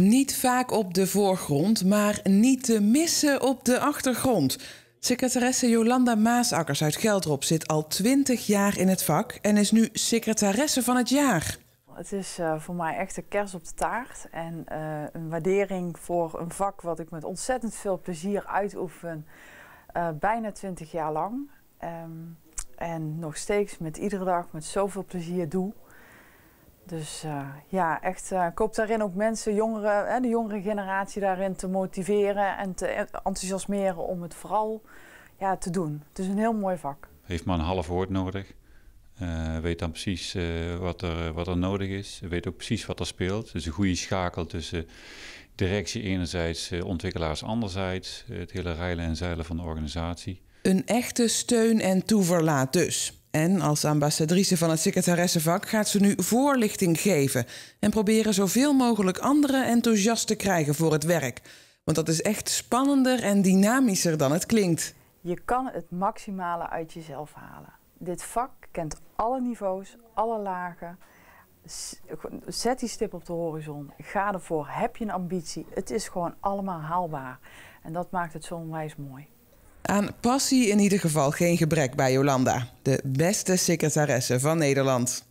Niet vaak op de voorgrond, maar niet te missen op de achtergrond. Secretaresse Jolanda Maasakkers uit Geldrop zit al twintig jaar in het vak en is nu secretaresse van het jaar. Het is eh, voor mij echt een kers op de taart en eh, een waardering voor een vak wat ik met ontzettend veel plezier uitoefen, eh, bijna twintig jaar lang. Ehm, en nog steeds met iedere dag met zoveel plezier doe. Dus uh, ja, echt, uh, ik hoop daarin ook mensen, jongeren, hè, de jongere generatie daarin te motiveren en te enthousiasmeren om het vooral ja, te doen. Het is een heel mooi vak. Heeft maar een half woord nodig. Eh, weet dan precies wat, er, wat er nodig is. Weet ook precies wat er speelt. Dus een goede schakel tussen directie enerzijds, ontwikkelaars anderzijds. Het hele reilen en zeilen van de organisatie. Een echte steun en toeverlaat dus. En als ambassadrice van het secretaressenvak gaat ze nu voorlichting geven en proberen zoveel mogelijk anderen enthousiast te krijgen voor het werk. Want dat is echt spannender en dynamischer dan het klinkt. Je kan het maximale uit jezelf halen. Dit vak kent alle niveaus, alle lagen. Zet die stip op de horizon. Ga ervoor. Heb je een ambitie? Het is gewoon allemaal haalbaar. En dat maakt het zo onwijs mooi. Aan passie in ieder geval geen gebrek bij Yolanda, de beste secretaresse van Nederland.